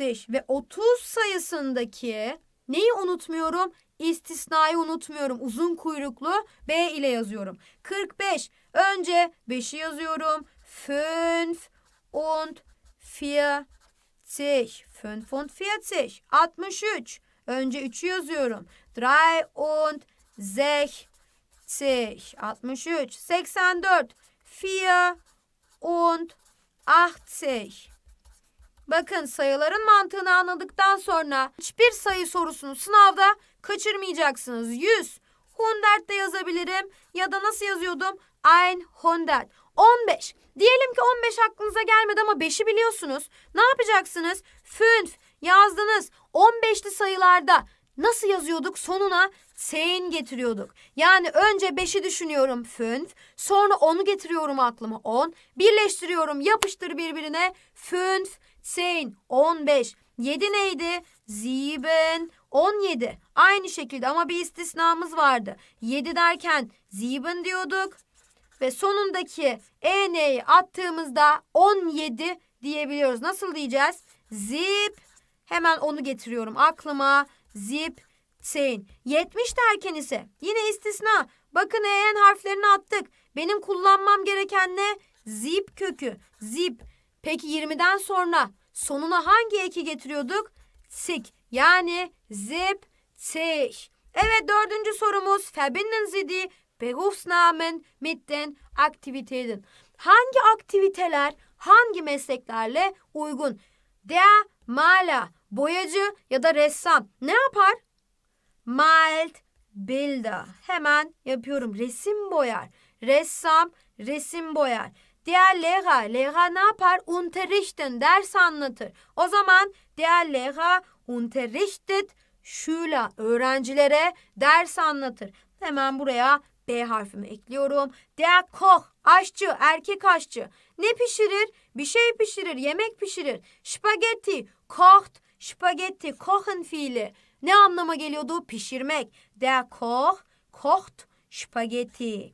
30 ve 30 sayısındaki neyi unutmuyorum? İstisnayı unutmuyorum. Uzun kuyruklu B ile yazıyorum. 45 önce 5'i yazıyorum. 5 und 40, 45. 63. Önce 3'ü yazıyorum. 63. 63. 84. 84. Bakın sayıların mantığını anladıktan sonra hiçbir sayı sorusunu sınavda kaçırmayacaksınız. 100. Hundert de yazabilirim ya da nasıl yazıyordum? Ein hundert. 15. Diyelim ki 15 aklınıza gelmedi ama 5'i biliyorsunuz. Ne yapacaksınız? Fünf yazdınız. 15'li sayılarda nasıl yazıyorduk? Sonuna Sen getiriyorduk. Yani önce 5'i düşünüyorum fünf. Sonra onu getiriyorum aklıma 10. Birleştiriyorum yapıştır birbirine. Fünf, sen, 15. 7 neydi? Sieben, 17. Aynı şekilde ama bir istisnamız vardı. 7 derken sieben diyorduk ve sonundaki EN'yi attığımızda 17 diyebiliyoruz. Nasıl diyeceğiz? Zip hemen onu getiriyorum aklıma. Zip chain. 70 derken ise yine istisna. Bakın EN harflerini attık. Benim kullanmam gereken ne? Zip kökü. Zip. Peki 20'den sonra sonuna hangi eki getiriyorduk? Tik. Yani zip tik. Evet dördüncü sorumuz. Verbinden Sie die Berufsnamen mit den Aktivitäten. Hangi aktiviteler hangi mesleklerle uygun? Der Maler, boyacı ya da ressam ne yapar? Malt Bilder. Hemen yapıyorum. Resim boyar. Ressam resim boyar. Der Lehrer. Lehrer ne yapar? Unterrichten. Ders anlatır. O zaman der Lehrer unterrichtet Schüler. Öğrencilere ders anlatır. Hemen buraya D harfimi ekliyorum. Der Koch, aşçı, erkek aşçı. Ne pişirir? Bir şey pişirir, yemek pişirir. Spagetti, kocht, spagetti, kochen fiili. Ne anlama geliyordu? Pişirmek. Der Koch, kocht, spagetti.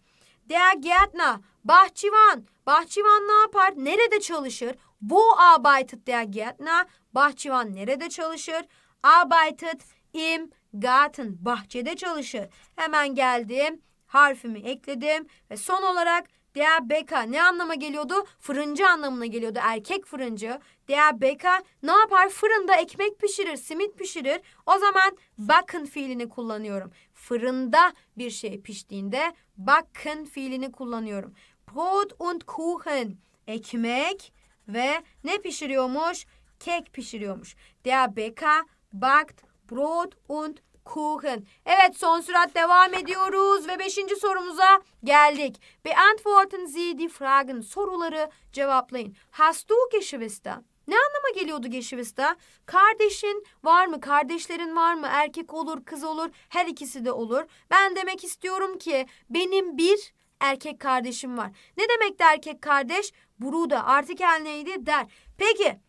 Der Gärtner, bahçıvan. Bahçıvan ne yapar? Nerede çalışır? Bu arbeitet der Gärtner. Bahçıvan nerede çalışır? Arbeitet im Garten bahçede çalışır. Hemen geldim harfimi ekledim ve son olarak der Beka ne anlama geliyordu? Fırıncı anlamına geliyordu. Erkek fırıncı. Der Beka ne yapar? Fırında ekmek pişirir, simit pişirir. O zaman bakın fiilini kullanıyorum. Fırında bir şey piştiğinde bakın fiilini kullanıyorum. Brot und Kuchen. Ekmek ve ne pişiriyormuş? Kek pişiriyormuş. Der Beka bakt Brot und Kuchen. Evet son sürat devam ediyoruz ve beşinci sorumuza geldik. Beantworten Sie die Fragen. Soruları cevaplayın. Hast du Geschwister? Ne anlama geliyordu Geschwister? Kardeşin var mı? Kardeşlerin var mı? Erkek olur, kız olur. Her ikisi de olur. Ben demek istiyorum ki benim bir erkek kardeşim var. Ne demekti erkek kardeş? Bruda artık el neydi der. Peki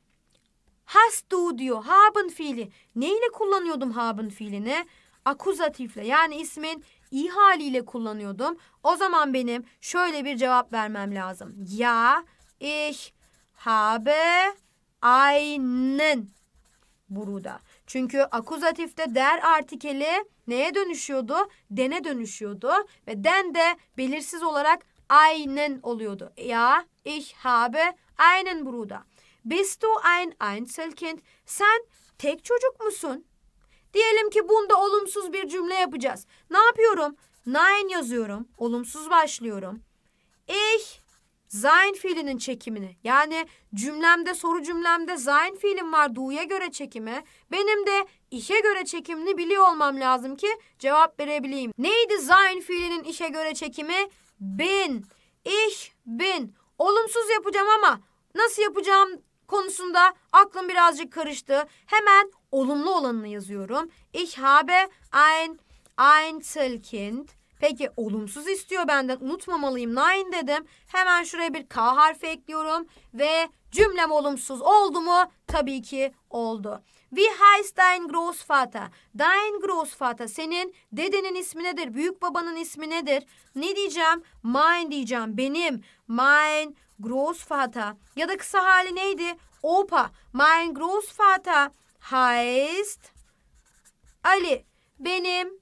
Hast du diyor. Haben fiili. Neyle kullanıyordum haben fiilini? Akuzatifle yani ismin i haliyle kullanıyordum. O zaman benim şöyle bir cevap vermem lazım. Ya ich habe einen Bruder. Çünkü akuzatifte der artikeli neye dönüşüyordu? Dene dönüşüyordu ve den de belirsiz olarak einen oluyordu. Ya ich habe einen Bruder. Bist du ein Einzelkind? Sen tek çocuk musun? Diyelim ki bunda olumsuz bir cümle yapacağız. Ne yapıyorum? Nein yazıyorum. Olumsuz başlıyorum. Ich sein fiilinin çekimini. Yani cümlemde soru cümlemde sein fiilim var du'ya göre çekimi. Benim de işe göre çekimini biliyor olmam lazım ki cevap verebileyim. Neydi sein fiilinin işe göre çekimi? Bin. Ich bin. Olumsuz yapacağım ama nasıl yapacağım konusunda aklım birazcık karıştı. Hemen olumlu olanını yazıyorum. Ich habe ein Einzelkind. Peki olumsuz istiyor benden unutmamalıyım nein dedim. Hemen şuraya bir K harfi ekliyorum ve cümlem olumsuz oldu mu? Tabii ki oldu. Wie heißt dein Großvater? Dein Großvater senin dedenin ismi nedir? Büyük babanın ismi nedir? Ne diyeceğim? Mein diyeceğim. Benim. Mein Großvater ya da kısa hali neydi? Opa. Mein Großvater heißt Ali. Benim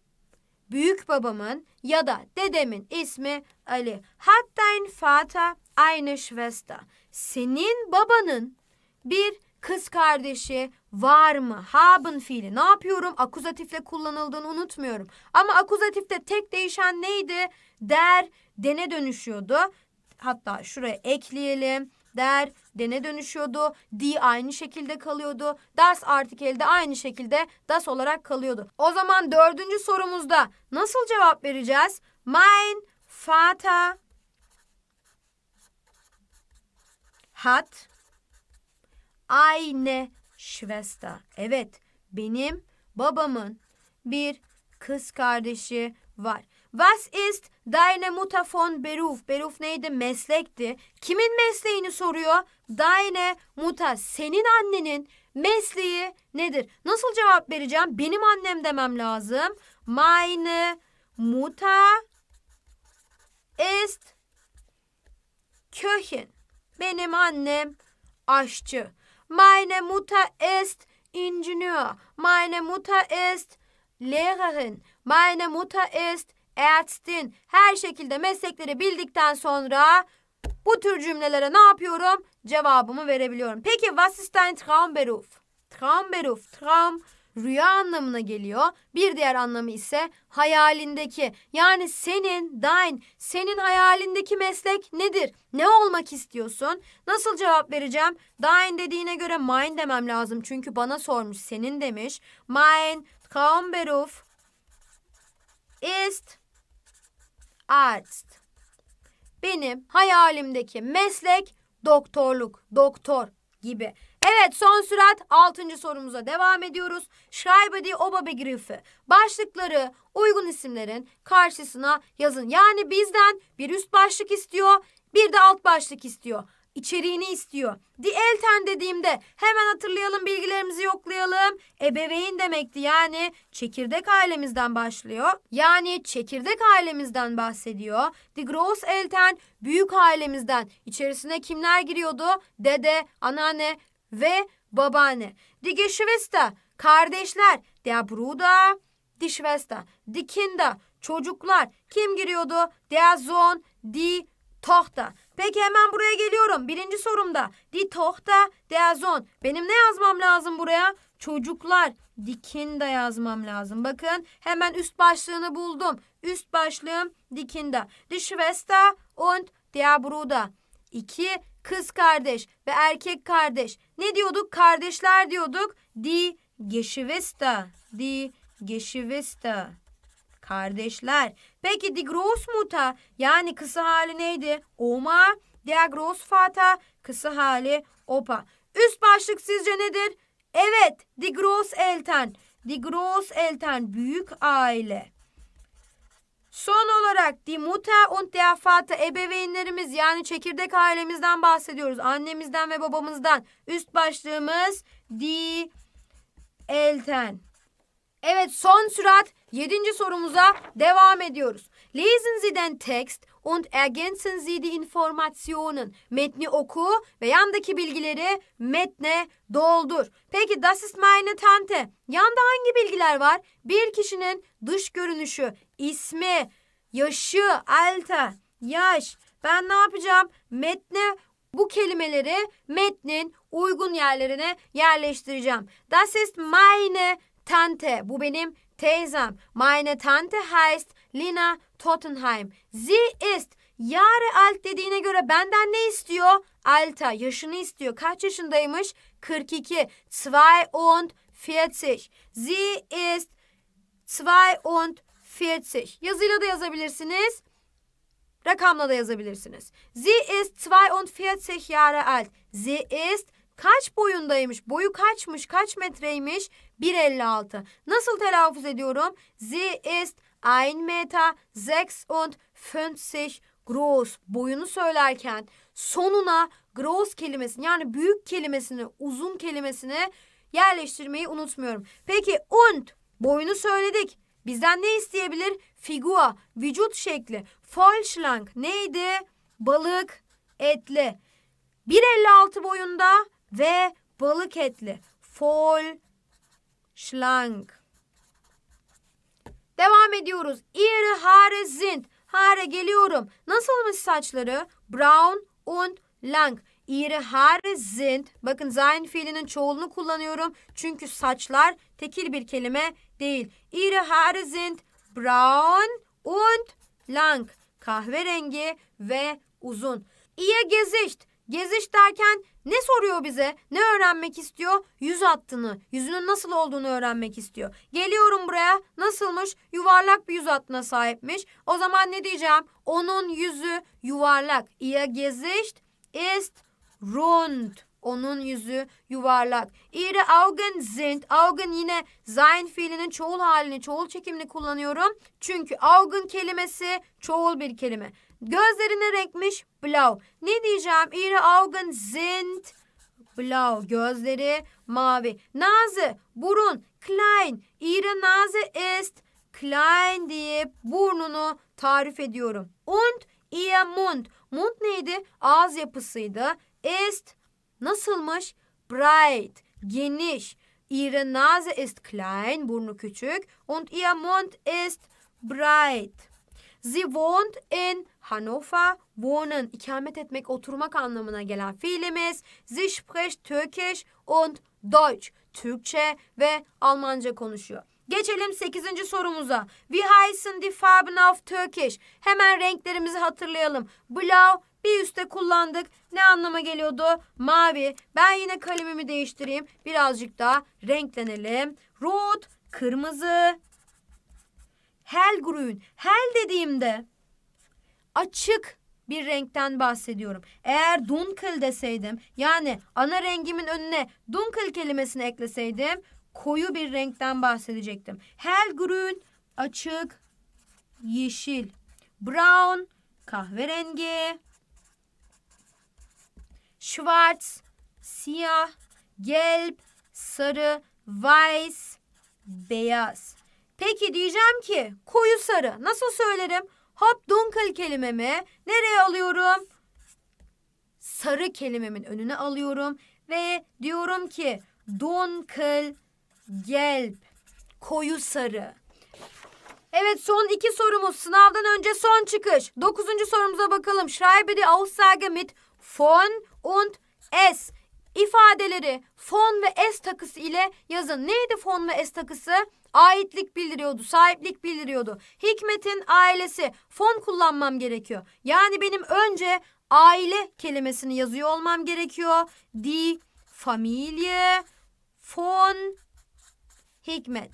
büyük babamın ya da dedemin ismi Ali. Hat dein Vater eine Schwester. Senin babanın bir kız kardeşi var mı? Haben fiili. Ne yapıyorum? Akuzatifle kullanıldığını unutmuyorum. Ama akuzatifte tek değişen neydi? Der, dene dönüşüyordu hatta şuraya ekleyelim. Der dene dönüşüyordu. D aynı şekilde kalıyordu. Ders artikelde aynı şekilde das olarak kalıyordu. O zaman dördüncü sorumuzda nasıl cevap vereceğiz? Mein Vater hat eine Schwester. Evet, benim babamın bir kız kardeşi var. Was ist deine Mutter von Beruf? Beruf neydi? Meslekti. Kimin mesleğini soruyor? Deine Mutter. Senin annenin mesleği nedir? Nasıl cevap vereceğim? Benim annem demem lazım. Meine Mutter ist Köchin. Benim annem aşçı. Meine Mutter ist Ingenieur. Meine Mutter ist Lehrerin. Meine Mutter ist Eğitin her şekilde meslekleri bildikten sonra bu tür cümlelere ne yapıyorum? Cevabımı verebiliyorum. Peki was ist ein Traumberuf? Traumberuf, traum rüya anlamına geliyor. Bir diğer anlamı ise hayalindeki. Yani senin, dein, senin hayalindeki meslek nedir? Ne olmak istiyorsun? Nasıl cevap vereceğim? Dein dediğine göre mein demem lazım. Çünkü bana sormuş, senin demiş. Mein Traumberuf ist Arzt. Benim hayalimdeki meslek doktorluk, doktor gibi. Evet son sürat 6. sorumuza devam ediyoruz. Schreibe die Oberbegriff'e başlıkları uygun isimlerin karşısına yazın. Yani bizden bir üst başlık istiyor bir de alt başlık istiyor içeriğini istiyor. The elten dediğimde hemen hatırlayalım bilgilerimizi yoklayalım. Ebeveyn demekti yani çekirdek ailemizden başlıyor. Yani çekirdek ailemizden bahsediyor. The gross elten büyük ailemizden. İçerisine kimler giriyordu? Dede, anneanne ve babaanne. Die Geschwister kardeşler. Der Bruder, die Schwester, die Kinder çocuklar. Kim giriyordu? Der Sohn, die Tochter. Peki hemen buraya geliyorum. Birinci sorumda. Die Tochter der Sohn. Benim ne yazmam lazım buraya? Çocuklar. Dikinda yazmam lazım. Bakın hemen üst başlığını buldum. Üst başlığım Dikinda. Die Schwester und der Bruder. İki kız kardeş ve erkek kardeş. Ne diyorduk? Kardeşler diyorduk. Die Geschwister. Die Geschwister. Kardeşler. Peki die Großmutter yani kısa hali neydi? Oma. Der Großvater kısa hali opa. Üst başlık sizce nedir? Evet. Die Großeltern. Die Großeltern büyük aile. Son olarak die Mutter und der Vater ebeveynlerimiz yani çekirdek ailemizden bahsediyoruz. Annemizden ve babamızdan. Üst başlığımız die Eltern. Evet son sürat Yedinci sorumuza devam ediyoruz. Lesen Sie den Text und ergänzen Sie die Informationen. Metni oku ve yandaki bilgileri metne doldur. Peki das ist meine Tante. Yanda hangi bilgiler var? Bir kişinin dış görünüşü, ismi, yaşı, alta, yaş. Ben ne yapacağım? Metne bu kelimeleri metnin uygun yerlerine yerleştireceğim. Das ist meine Tante. Bu benim Teyzem, meine Tante heißt Lina Tottenheim. Sie ist Yare alt dediğine göre benden ne istiyor? Alta, yaşını istiyor. Kaç yaşındaymış? 42. Zwei und 40. Sie ist zwei und 40. Yazıyla da yazabilirsiniz. Rakamla da yazabilirsiniz. Sie ist 42 Jahre alt. Sie ist kaç boyundaymış? Boyu kaçmış? Kaç metreymiş? 1.56. Nasıl telaffuz ediyorum? Sie ist ein Meter sechs und groß. Boyunu söylerken sonuna gross kelimesini yani büyük kelimesini, uzun kelimesini yerleştirmeyi unutmuyorum. Peki und boyunu söyledik. Bizden ne isteyebilir? Figua, vücut şekli. Vollschlank neydi? Balık etli. 1.56 boyunda ve balık etli. Voll Schlank. Devam ediyoruz. Ihre Haare sind. Haare geliyorum. Nasılmış saçları? Brown und lang. Ihre Haare sind. Bakın sein fiilinin çoğulunu kullanıyorum. Çünkü saçlar tekil bir kelime değil. Ihre Haare sind brown und lang. Kahverengi ve uzun. Ihr Gesicht. Geziş derken ne soruyor bize? Ne öğrenmek istiyor? Yüz hattını, yüzünün nasıl olduğunu öğrenmek istiyor. Geliyorum buraya. Nasılmış? Yuvarlak bir yüz hattına sahipmiş. O zaman ne diyeceğim? Onun yüzü yuvarlak. Ihr Gesicht ist rund. Onun yüzü yuvarlak. Ihre Augen sind. Augen yine sein fiilinin çoğul halini, çoğul çekimini kullanıyorum. Çünkü Augen kelimesi çoğul bir kelime. Gözlerine renkmiş? blau. Ne diyeceğim? Ihre Augen sind blau. Gözleri mavi. Nase, burun, klein. Ihre Nase ist klein diye burnunu tarif ediyorum. Und ihr Mund. Mund neydi? Ağız yapısıydı. Ist nasılmış? Bright, geniş. Ihre Nase ist klein, burnu küçük. Und ihr Mund ist breit. Sie wohnt in Hannover wohnen ikamet etmek, oturmak anlamına gelen fiilimiz. Sie spricht Türkisch und Deutsch. Türkçe ve Almanca konuşuyor. Geçelim 8. sorumuza. Wie heißen die Farben auf Turkish? Hemen renklerimizi hatırlayalım. Blau bir üstte kullandık. Ne anlama geliyordu? Mavi. Ben yine kalemimi değiştireyim. Birazcık daha renklenelim. Rot kırmızı. Hellgrün. Hell dediğimde açık bir renkten bahsediyorum. Eğer dunkel deseydim yani ana rengimin önüne dunkel kelimesini ekleseydim koyu bir renkten bahsedecektim. Hellgrün açık yeşil. Brown kahverengi. Schwarz siyah. Gelb sarı. Weiß beyaz. Peki diyeceğim ki koyu sarı nasıl söylerim? Hop Hopdunkel kelimemi nereye alıyorum? Sarı kelimemin önüne alıyorum ve diyorum ki dunkel gelb koyu sarı. Evet son iki sorumuz sınavdan önce son çıkış. Dokuzuncu sorumuza bakalım. Schreibe die Aussage mit von und es. İfadeleri fon ve es takısı ile yazın. Neydi fon ve es takısı? aitlik bildiriyordu, sahiplik bildiriyordu. Hikmet'in ailesi fon kullanmam gerekiyor. Yani benim önce aile kelimesini yazıyor olmam gerekiyor. Di Familie fon Hikmet.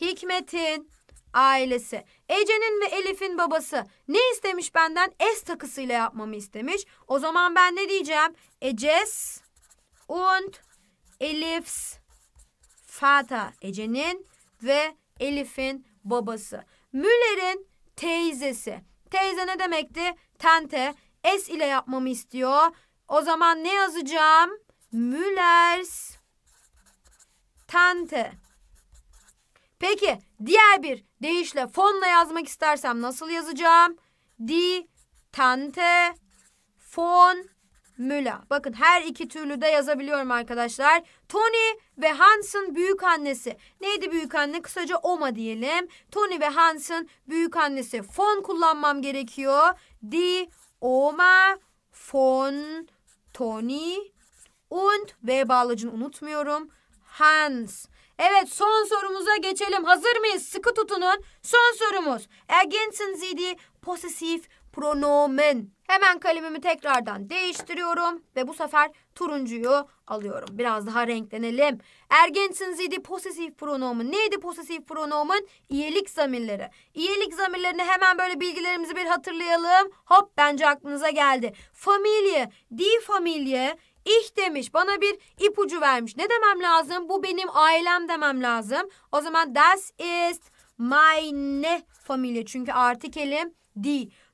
Hikmet'in ailesi. Ece'nin ve Elif'in babası ne istemiş benden? S takısıyla yapmamı istemiş. O zaman ben ne diyeceğim? Eces und Elif's Vater. Ece'nin ve Elif'in babası. Müller'in teyzesi. Teyze ne demekti? Tente. S ile yapmamı istiyor. O zaman ne yazacağım? Müllers tente. Peki diğer bir deyişle fonla yazmak istersem nasıl yazacağım? Di tante fon Müla. Bakın her iki türlü de yazabiliyorum arkadaşlar. Tony ve Hans'ın büyük annesi. Neydi büyük anne? Kısaca Oma diyelim. Tony ve Hans'ın büyük annesi. Fon kullanmam gerekiyor. Di, Oma, Fon, Tony und ve bağlacını unutmuyorum. Hans. Evet son sorumuza geçelim. Hazır mıyız? Sıkı tutunun. Son sorumuz. Ergänzen Sie die Possessiv pronomen. Hemen kalemimi tekrardan değiştiriyorum ve bu sefer turuncuyu alıyorum. Biraz daha renklenelim. Ergensiniz idi posesif pronomun. Neydi posesif pronomun? İyelik zamirleri. İyelik zamirlerini hemen böyle bilgilerimizi bir hatırlayalım. Hop bence aklınıza geldi. Familye, di familye, Ich demiş bana bir ipucu vermiş. Ne demem lazım? Bu benim ailem demem lazım. O zaman das ist meine Familie. Çünkü artık elim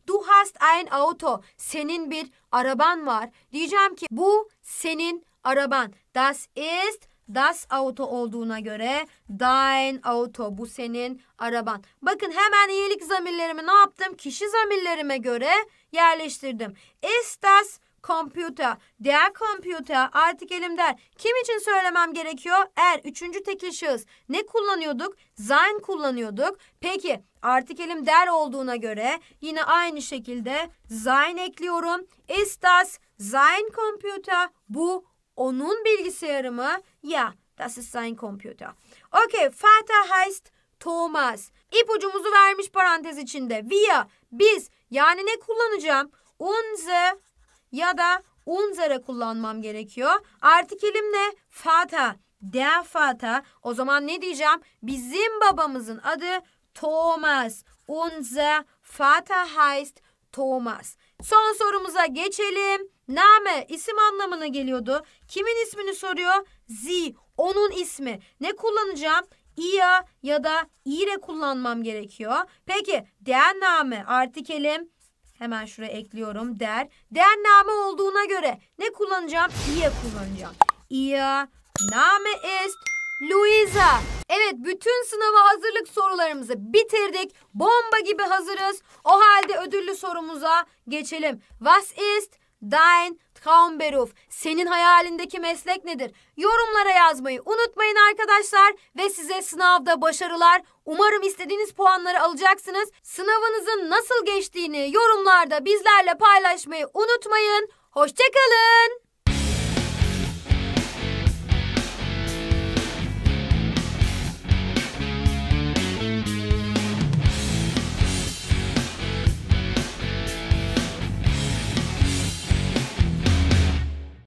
Du hast ein Auto. Senin bir araban var. Diyeceğim ki bu senin araban. Das ist das Auto olduğuna göre dein Auto bu senin araban. Bakın hemen iyilik zamirlerimi ne yaptım? Kişi zamirlerime göre yerleştirdim. Ist das computer, der computer artık elimden. Kim için söylemem gerekiyor? Er, üçüncü tekil şahıs. Ne kullanıyorduk? Sein kullanıyorduk. Peki artık elim der olduğuna göre yine aynı şekilde sein ekliyorum. Ist das sein computer? Bu onun bilgisayarı mı? Ya, das ist sein computer. Okay, Vater heißt Thomas. İpucumuzu vermiş parantez içinde. Wir, biz. Yani ne kullanacağım? Unser ya da unzere kullanmam gerekiyor. Artikelim ne? Fata. Der Vater. O zaman ne diyeceğim? Bizim babamızın adı Thomas. Unser Vater heißt Thomas. Son sorumuza geçelim. Name isim anlamına geliyordu. Kimin ismini soruyor? Sie. Onun ismi. Ne kullanacağım? Ia ya da ire kullanmam gerekiyor. Peki der name artikelim Hemen şuraya ekliyorum. Der. Dername olduğuna göre ne kullanacağım? İye kullanacağım. İya name ist Luisa. Evet bütün sınava hazırlık sorularımızı bitirdik. Bomba gibi hazırız. O halde ödüllü sorumuza geçelim. Was ist dein Kaan senin hayalindeki meslek nedir? Yorumlara yazmayı unutmayın arkadaşlar ve size sınavda başarılar. Umarım istediğiniz puanları alacaksınız. Sınavınızın nasıl geçtiğini yorumlarda bizlerle paylaşmayı unutmayın. Hoşçakalın.